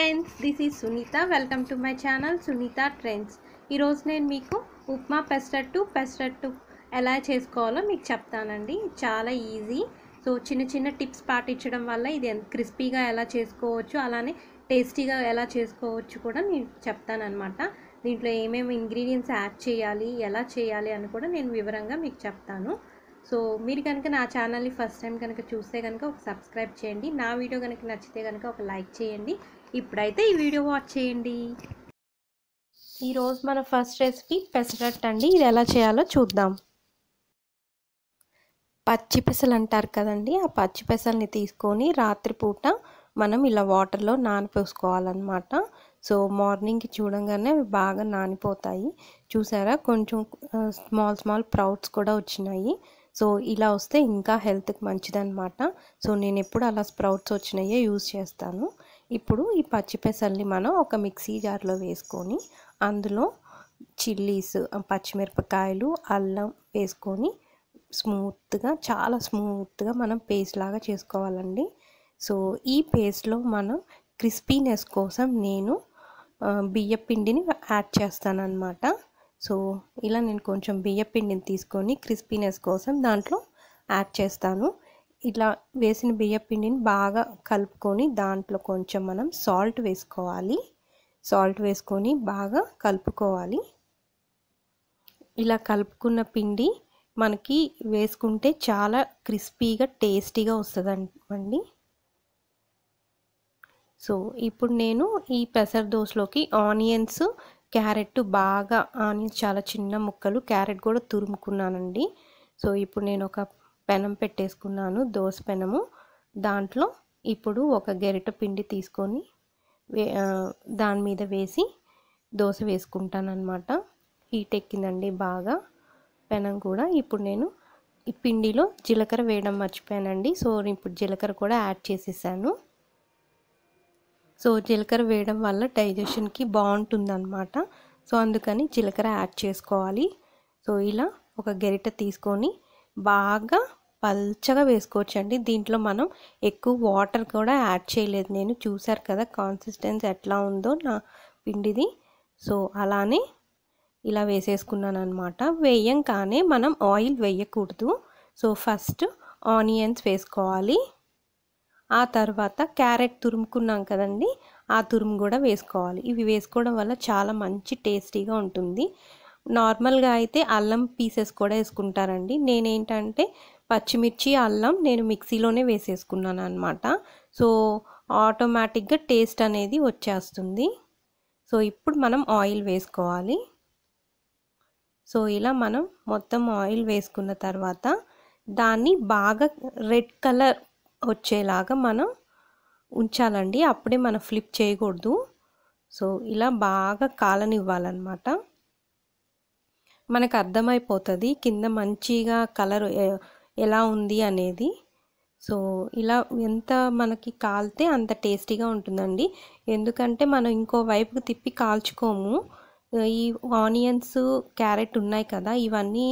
friends this is Sunitha welcome to my channel Sunitha trends ఈరోజు నేను మీకు ఉప్మా పెసరట్టు పెసరట్టు ఎలా చేసుకోవాలో మీకు చెప్తానండి చాలా ఈజీ సో చిన్న చిన్న టిప్స్ పాటించడం వల్ల ఇది క్రిస్పీగా ఎలా చేసుకోవచ్చు అలానే టేస్టీగా ఎలా చేసుకోవచ్చు కూడా నేను చెప్తానమాట దీంట్లో ఏమేమి ఇంగ్రీడియంట్స్ యాడ్ చేయాలి ఎలా చేయాలి అని కూడా నేను వివరంగా మీకు చెప్తాను సో మీరు కనుక నా ఛానల్ని ఫస్ట్ టైం కనుక చూస్తే కనుక ఒక సబ్స్క్రైబ్ చేయండి నా వీడియో కనుక నచ్చితే కనుక ఒక లైక్ చేయండి ఇప్పుడైతే ఈ వీడియో వాచ్ చేయండి ఈరోజు మన ఫస్ట్ రెసిపీ పెసరట్టు అండి ఇది ఎలా చేయాలో చూద్దాం పచ్చి పెసలు అంటారు కదండి ఆ పచ్చి పెసల్ని తీసుకొని రాత్రిపూట మనం ఇలా వాటర్లో నానపోసుకోవాలన్నమాట సో మార్నింగ్కి చూడంగానే అవి బాగా నానిపోతాయి చూసారా కొంచెం స్మాల్ స్మాల్ ప్రౌట్స్ కూడా వచ్చినాయి సో ఇలా వస్తే ఇంకా హెల్త్కి మంచిదన్నమాట సో నేను ఎప్పుడు అలా స్ప్రౌట్స్ వచ్చినాయే యూజ్ చేస్తాను ఇప్పుడు ఈ పచ్చిపెసల్ని మనం ఒక మిక్సీ జార్లో వేసుకొని అందులో చిల్లీస్ పచ్చిమిరపకాయలు అల్లం వేసుకొని స్మూత్గా చాలా స్మూత్గా మనం పేస్ట్ లాగా చేసుకోవాలండి సో ఈ పేస్ట్లో మనం క్రిస్పీనెస్ కోసం నేను బియ్య పిండిని యాడ్ చేస్తానన్నమాట సో ఇలా నేను కొంచెం బియ్య పిండిని తీసుకొని క్రిస్పీనెస్ కోసం దాంట్లో యాడ్ చేస్తాను ఇట్లా వేసిన బియ్యపిండిని బాగా కలుపుకొని దాంట్లో కొంచెం మనం సాల్ట్ వేసుకోవాలి సాల్ట్ వేసుకొని బాగా కలుపుకోవాలి ఇలా కలుపుకున్న పిండి మనకి వేసుకుంటే చాలా క్రిస్పీగా టేస్టీగా వస్తుందండి సో ఇప్పుడు నేను ఈ పెసర దోశలోకి ఆనియన్స్ క్యారెట్ బాగా ఆనియన్స్ చాలా చిన్న ముక్కలు క్యారెట్ కూడా తురుముకున్నానండి సో ఇప్పుడు నేను ఒక పెనం పెట్టేసుకున్నాను దోశ పెనము దాంట్లో ఇప్పుడు ఒక గెరిట పిండి తీసుకొని దాని మీద వేసి దోశ వేసుకుంటానమాట హీట్ ఎక్కిందండి బాగా పెనం కూడా ఇప్పుడు నేను ఈ పిండిలో జీలకర్ర వేయడం మర్చిపోయానండి సో ఇప్పుడు జీలకర్ర కూడా యాడ్ చేసేసాను సో జీలకర్ర వేయడం వల్ల డైజెషన్కి బాగుంటుందన్నమాట సో అందుకని జీలకర్ర యాడ్ చేసుకోవాలి సో ఇలా ఒక గెరిట తీసుకొని బాగా పల్చగా వేసుకోవచ్చండి దీంట్లో మనం ఎక్కువ వాటర్ కూడా యాడ్ చేయలేదు నేను చూసారు కదా కాన్సిస్టెన్స్ ఎట్లా ఉందో నా పిండిది సో అలానే ఇలా వేసేసుకున్నాను అనమాట కానీ మనం ఆయిల్ వేయకూడదు సో ఫస్ట్ ఆనియన్స్ వేసుకోవాలి ఆ తర్వాత క్యారెట్ తురుముకున్నాం కదండి ఆ తురుము కూడా వేసుకోవాలి ఇవి వేసుకోవడం వల్ల చాలా మంచి టేస్టీగా ఉంటుంది నార్మల్గా అయితే అల్లం పీసెస్ కూడా వేసుకుంటారండి నేనేంటంటే పచ్చిమిర్చి అల్లం నేను మిక్సీలోనే వేసేసుకున్నాను అనమాట సో ఆటోమేటిక్గా టేస్ట్ అనేది వచ్చేస్తుంది సో ఇప్పుడు మనం ఆయిల్ వేసుకోవాలి సో ఇలా మనం మొత్తం ఆయిల్ వేసుకున్న తర్వాత దాన్ని బాగా రెడ్ కలర్ వచ్చేలాగా మనం ఉంచాలండి అప్పుడే మనం ఫ్లిప్ చేయకూడదు సో ఇలా బాగా కాలనివ్వాలన్నమాట మనకు అర్థమైపోతుంది కింద మంచిగా కలర్ ఎలా ఉంది అనేది సో ఇలా ఎంత మనకి కాలితే అంత టేస్టీగా ఉంటుందండి ఎందుకంటే మనం ఇంకో వైపుకు తిప్పి కాల్చుకోము ఈ ఆనియన్స్ క్యారెట్ ఉన్నాయి కదా ఇవన్నీ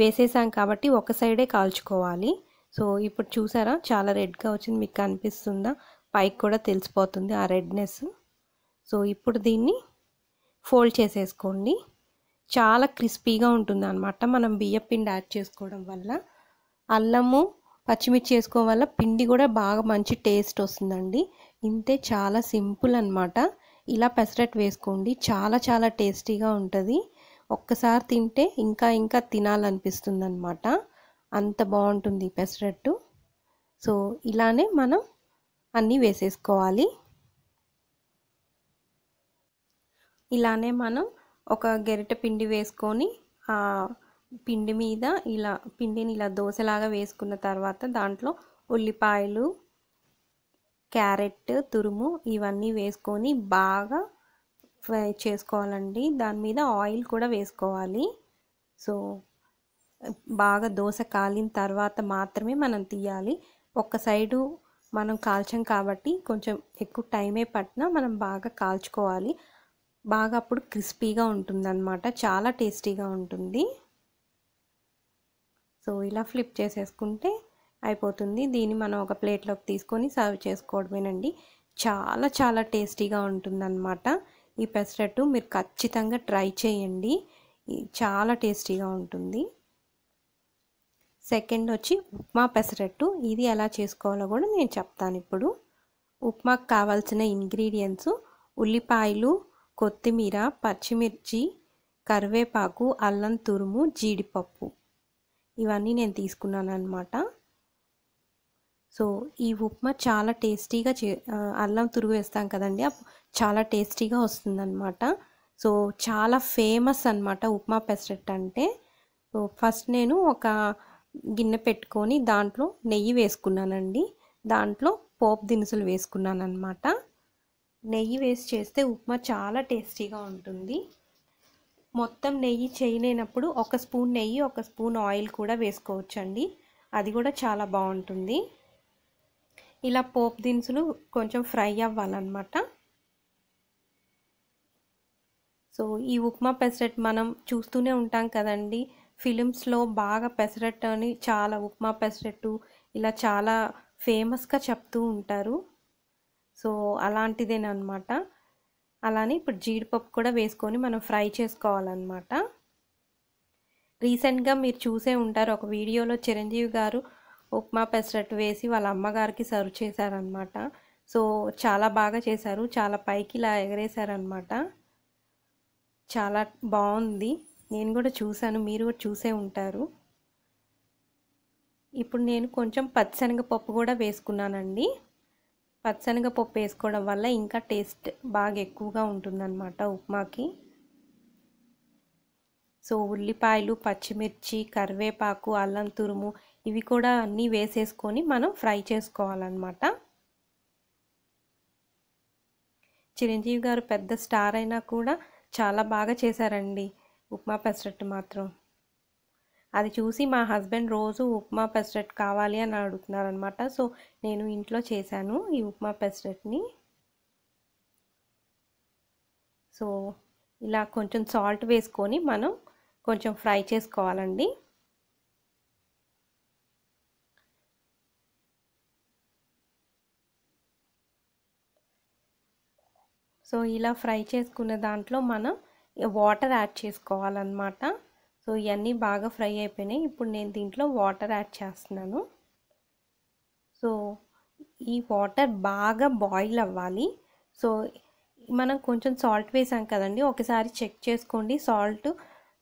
వేసేసాం కాబట్టి ఒక సైడే కాల్చుకోవాలి సో ఇప్పుడు చూసారా చాలా రెడ్గా వచ్చింది మీకు కనిపిస్తుందా పైకి కూడా తెలిసిపోతుంది ఆ రెడ్నెస్ సో ఇప్పుడు దీన్ని ఫోల్డ్ చేసేసుకోండి చాలా క్రిస్పీగా ఉంటుంది అనమాట మనం బియ్యపిండి పిండి యాడ్ చేసుకోవడం వల్ల అల్లము పచ్చిమిర్చి వేసుకోవడం వల్ల పిండి కూడా బాగా మంచి టేస్ట్ వస్తుందండి ఇంతే చాలా సింపుల్ అనమాట ఇలా పెసరట్ వేసుకోండి చాలా చాలా టేస్టీగా ఉంటుంది ఒక్కసారి తింటే ఇంకా ఇంకా తినాలనిపిస్తుంది అనమాట అంత బాగుంటుంది పెసరట్టు సో ఇలానే మనం అన్నీ వేసేసుకోవాలి ఇలానే మనం ఒక గెరిట పిండి వేసుకొని పిండి మీద ఇలా పిండిని ఇలా దోశలాగా వేసుకున్న తర్వాత దాంట్లో ఉల్లిపాయలు క్యారెట్ తురుము ఇవన్నీ వేసుకొని బాగా ఫ్రై చేసుకోవాలండి దాని మీద ఆయిల్ కూడా వేసుకోవాలి సో బాగా దోశ కాలిన తర్వాత మాత్రమే మనం తీయాలి ఒక సైడు మనం కాల్చాం కాబట్టి కొంచెం ఎక్కువ టైమే పట్టినా మనం బాగా కాల్చుకోవాలి బాగా అప్పుడు క్రిస్పీగా ఉంటుందన్నమాట చాలా టేస్టీగా ఉంటుంది సో ఇలా ఫ్లిప్ చేసేసుకుంటే అయిపోతుంది దీన్ని మనం ఒక ప్లేట్లోకి తీసుకొని సర్వ్ చేసుకోవడమేనండి చాలా చాలా టేస్టీగా ఉంటుందన్నమాట ఈ పెసరట్టు మీరు ఖచ్చితంగా ట్రై చేయండి చాలా టేస్టీగా ఉంటుంది సెకండ్ వచ్చి ఉప్మా పెసరట్టు ఇది ఎలా చేసుకోవాలో కూడా నేను చెప్తాను ఇప్పుడు ఉప్మాకు కావాల్సిన ఇంగ్రీడియంట్స్ ఉల్లిపాయలు కొత్తిమీర పచ్చిమిర్చి కరివేపాకు అల్లం తురుము జీడిపప్పు ఇవన్నీ నేను తీసుకున్నాను అనమాట సో ఈ ఉప్మా చాలా టేస్టీగా చే అల్లం తురుగు వేస్తాం కదండి చాలా టేస్టీగా అనమాట సో చాలా ఫేమస్ అనమాట ఉప్మా పెసరట్ అంటే సో ఫస్ట్ నేను ఒక గిన్నె పెట్టుకొని దాంట్లో నెయ్యి వేసుకున్నానండి దాంట్లో పోపు దినుసులు వేసుకున్నాను అనమాట నెయ్యి వేసి చేస్తే ఉప్మా చాలా టేస్టీగా ఉంటుంది మొత్తం నెయ్యి చేయలేనప్పుడు ఒక స్పూన్ నెయ్యి ఒక స్పూన్ ఆయిల్ కూడా వేసుకోవచ్చండి అది కూడా చాలా బాగుంటుంది ఇలా పోప్ దినుసులు కొంచెం ఫ్రై అవ్వాలన్నమాట సో ఈ ఉప్మా పెసరట్ మనం చూస్తూనే ఉంటాం కదండి ఫిలిమ్స్లో బాగా పెసరట్ అని చాలా ఉప్మా పెసరట్టు ఇలా చాలా ఫేమస్గా చెప్తూ ఉంటారు సో అలాంటిదేనమాట అలానే ఇప్పుడు జీడిపప్పు కూడా వేసుకొని మనం ఫ్రై చేసుకోవాలన్నమాట రీసెంట్గా మీరు చూసే ఉంటారు ఒక వీడియోలో చిరంజీవి గారు ఉప్మా పెసరట్టు వేసి వాళ్ళ అమ్మగారికి సర్వ్ చేశారనమాట సో చాలా బాగా చేశారు చాలా పైకి ఇలా ఎగరేశారనమాట చాలా బాగుంది నేను కూడా చూశాను మీరు చూసే ఉంటారు ఇప్పుడు నేను కొంచెం పచ్చిశనగపప్పు కూడా వేసుకున్నానండి పచ్చనగపప్పు వేసుకోవడం వల్ల ఇంకా టేస్ట్ బాగా ఎక్కువగా ఉంటుందన్నమాట ఉప్మాకి సో ఉల్లిపాయలు పచ్చిమిర్చి కరివేపాకు అల్లం తురుము ఇవి కూడా అన్నీ వేసేసుకొని మనం ఫ్రై చేసుకోవాలన్నమాట చిరంజీవి గారు పెద్ద స్టార్ అయినా కూడా చాలా బాగా చేశారండి ఉప్మా పెసరట్టు మాత్రం అది చూసి మా హస్బెండ్ రోజు ఉప్మా పెస్టెట్ కావాలి అని అడుగుతున్నారనమాట సో నేను ఇంట్లో చేశాను ఈ ఉప్మా పెస్టెట్ని సో ఇలా కొంచెం సాల్ట్ వేసుకొని మనం కొంచెం ఫ్రై చేసుకోవాలండి సో ఇలా ఫ్రై చేసుకున్న దాంట్లో మనం వాటర్ యాడ్ చేసుకోవాలన్నమాట సో ఇవన్నీ బాగా ఫ్రై అయిపోయినాయి ఇప్పుడు నేను దీంట్లో వాటర్ యాడ్ చేస్తున్నాను సో ఈ వాటర్ బాగా బాయిల్ అవ్వాలి సో మనం కొంచెం సాల్ట్ వేసాం కదండి ఒకసారి చెక్ చేసుకోండి సాల్ట్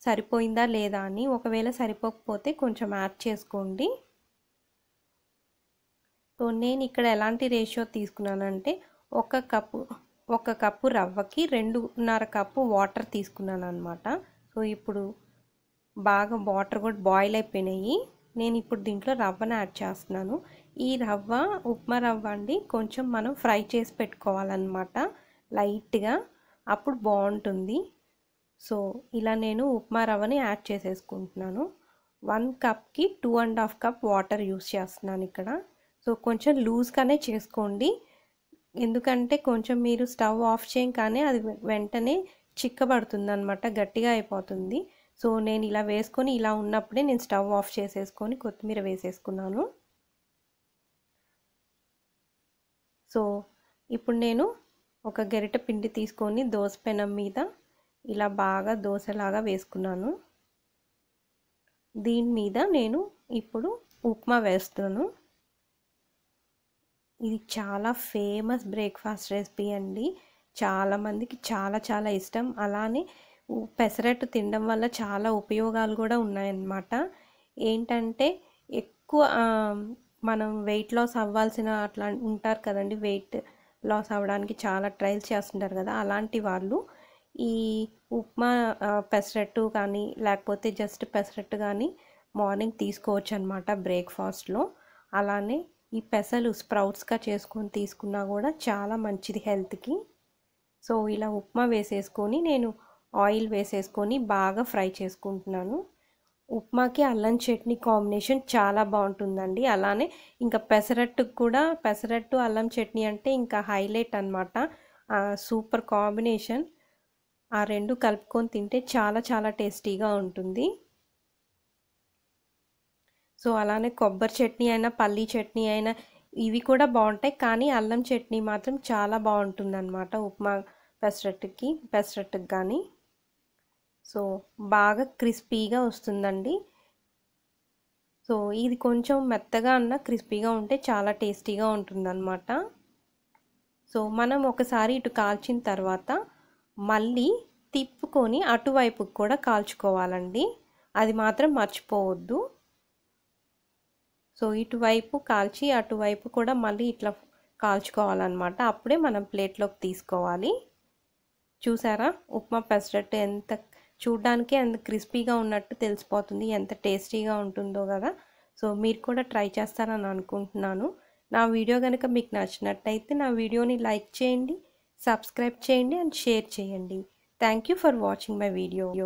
సరిపోయిందా లేదా అని ఒకవేళ సరిపోకపోతే కొంచెం యాడ్ చేసుకోండి సో నేను ఇక్కడ ఎలాంటి రేషియో తీసుకున్నానంటే ఒక కప్పు ఒక కప్పు రవ్వకి రెండున్నర కప్పు వాటర్ తీసుకున్నాను అనమాట సో ఇప్పుడు బాగా వాటర్ కూడా బాయిల్ అయిపోయినాయి నేను ఇప్పుడు దీంట్లో రవ్వను యాడ్ చేస్తున్నాను ఈ రవ్వ ఉప్మా రవ్వ అండి కొంచెం మనం ఫ్రై చేసి పెట్టుకోవాలన్నమాట లైట్గా అప్పుడు బాగుంటుంది సో ఇలా నేను ఉప్మా రవ్వని యాడ్ చేసేసుకుంటున్నాను వన్ కప్కి two and half cup water use చేస్తున్నాను ఇక్కడ సో కొంచెం లూజ్గానే చేసుకోండి ఎందుకంటే కొంచెం మీరు స్టవ్ ఆఫ్ చేయగానే అది వెంటనే చిక్కబడుతుంది అనమాట గట్టిగా అయిపోతుంది సో నేను ఇలా వేసుకొని ఇలా ఉన్నప్పుడే నేను స్టవ్ ఆఫ్ చేసేసుకొని కొత్తిమీర వేసేసుకున్నాను సో ఇప్పుడు నేను ఒక గరిట పిండి తీసుకొని దోశ పెనం మీద ఇలా బాగా దోశలాగా వేసుకున్నాను దీని మీద నేను ఇప్పుడు ఉప్మా వేస్తాను ఇది చాలా ఫేమస్ బ్రేక్ఫాస్ట్ రెసిపీ అండి చాలామందికి చాలా చాలా ఇష్టం అలానే పెసరట్టు తినడం వల్ల చాలా ఉపయోగాలు కూడా ఉన్నాయన్నమాట ఏంటంటే ఎక్కువ మనం వెయిట్ లాస్ అవ్వాల్సిన అట్లా ఉంటారు కదండి వెయిట్ లాస్ అవ్వడానికి చాలా ట్రయల్స్ చేస్తుంటారు కదా అలాంటి వాళ్ళు ఈ ఉప్మా పెసరట్టు కానీ లేకపోతే జస్ట్ పెసరట్టు కానీ మార్నింగ్ తీసుకోవచ్చు అనమాట బ్రేక్ఫాస్ట్లో అలానే ఈ పెసలు స్ప్రౌట్స్గా చేసుకొని తీసుకున్నా కూడా చాలా మంచిది హెల్త్కి సో ఇలా ఉప్మా వేసేసుకొని నేను ఆయిల్ వేసేసుకొని బాగా ఫ్రై చేసుకుంటున్నాను ఉప్మాకి అల్లం చట్నీ కాంబినేషన్ చాలా బాగుంటుందండి అలానే ఇంకా పెసరట్టుకు కూడా పెసరట్టు అల్లం చట్నీ అంటే ఇంకా హైలైట్ అనమాట సూపర్ కాంబినేషన్ ఆ రెండు కలుపుకొని తింటే చాలా చాలా టేస్టీగా ఉంటుంది సో అలానే కొబ్బరి చట్నీ అయినా పల్లీ చట్నీ అయినా ఇవి కూడా బాగుంటాయి కానీ అల్లం చట్నీ మాత్రం చాలా బాగుంటుంది అనమాట ఉప్మా పెసరట్టుకి పెసరట్టుకి కానీ సో బాగా క్రిస్పీగా వస్తుందండి సో ఇది కొంచెం మెత్తగా అన్న క్రిస్పీగా ఉంటే చాలా టేస్టీగా ఉంటుందన్నమాట సో మనం ఒకసారి ఇటు కాల్చిన తర్వాత మళ్ళీ తిప్పుకొని అటువైపుకి కూడా కాల్చుకోవాలండి అది మాత్రం మర్చిపోవద్దు సో ఇటువైపు కాల్చి అటువైపు కూడా మళ్ళీ ఇట్లా కాల్చుకోవాలన్నమాట అప్పుడే మనం ప్లేట్లోకి తీసుకోవాలి చూసారా ఉప్మా పెసరట్టు ఎంత చూడ్డానికి అంత క్రిస్పీగా ఉన్నట్టు తెలిసిపోతుంది ఎంత టేస్టీగా ఉంటుందో కదా సో మీరు కూడా ట్రై చేస్తారని అనుకుంటున్నాను నా వీడియో కనుక మీకు నచ్చినట్టయితే నా వీడియోని లైక్ చేయండి సబ్స్క్రైబ్ చేయండి అండ్ షేర్ చేయండి thank for watching my video